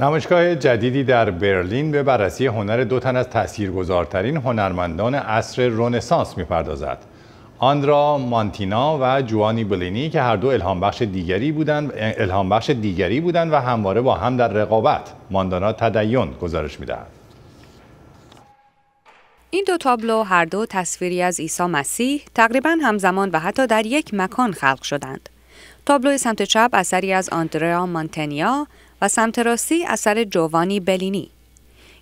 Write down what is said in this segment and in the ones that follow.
نمایشگاه جدیدی در برلین به بررسی هنر دو تن از تاثیرگذارترین هنرمندان عصر رونسانس میپردازد آندرا مانتینا و جوانی بلینی که هر دو بخش دیگری بودند بخش دیگری بودند و همواره با هم در رقابت ماندانا تدین گزارش میدهد این دو تابلو هر دو تصویری از عیسی مسیح تقریبا همزمان و حتی در یک مکان خلق شدند. تابلوی سمت چپ اثری از آندرا مانتنیا و سمت راستی اثر جوانی بلینی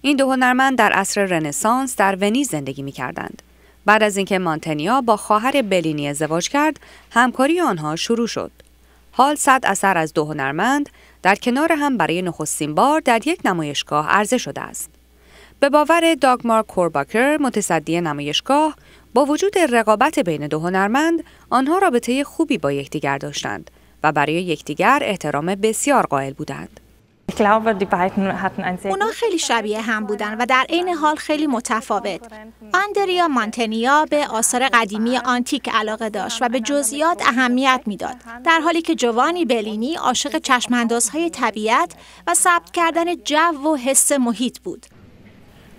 این دو هنرمند در اصر رنسانس در ونیز زندگی می کردند. بعد از اینکه مانتنیا با خواهر بلینی ازدواج کرد، همکاری آنها شروع شد. حال صد اثر از دو هنرمند در کنار هم برای نخستین بار در یک نمایشگاه عرضه شده است. به باور داگمار کورباکر متصدی نمایشگاه با وجود رقابت بین دو هنرمند آنها رابطه خوبی با یکدیگر داشتند و برای یکدیگر احترام بسیار قائل بودند. اونا خیلی شبیه هم بودن و در عین حال خیلی متفاوت. آندریا مانتنیا به آثار قدیمی آنتیک علاقه داشت و به جزئیات اهمیت میداد. در حالی که جوانی بلینی عاشق چشماندازهای طبیعت و ثبت کردن جو و حس محیط بود.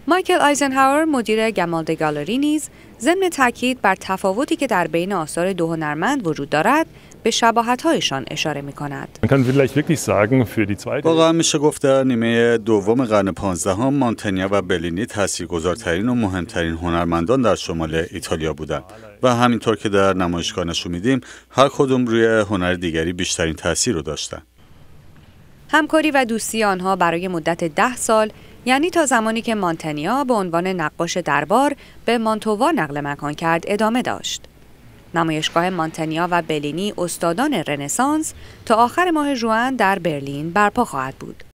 مایکل آیزنهاور مدیر گمالد گالری نیز ضمن تاکید بر تفاوتی که در بین آثار دو هنرمند وجود دارد به هایشان اشاره می‌کند. واقعا میشه گفت در نیمه دوم قرن 15 هم مانتنیا و بلینی تاثیرگذارترین و مهمترین هنرمندان در شمال ایتالیا بودند و همینطور که در نمایشگاه نشون میدیم هر کدوم روی هنر دیگری بیشترین تاثیر رو داشتند. همکاری و دوستی آنها برای مدت ده سال یعنی تا زمانی که مانتنیا به عنوان نقاش دربار به مانتووا نقل مکان کرد ادامه داشت. نمایشگاه مانتنیا و بلینی استادان رنسانس تا آخر ماه جوان در برلین برپا خواهد بود.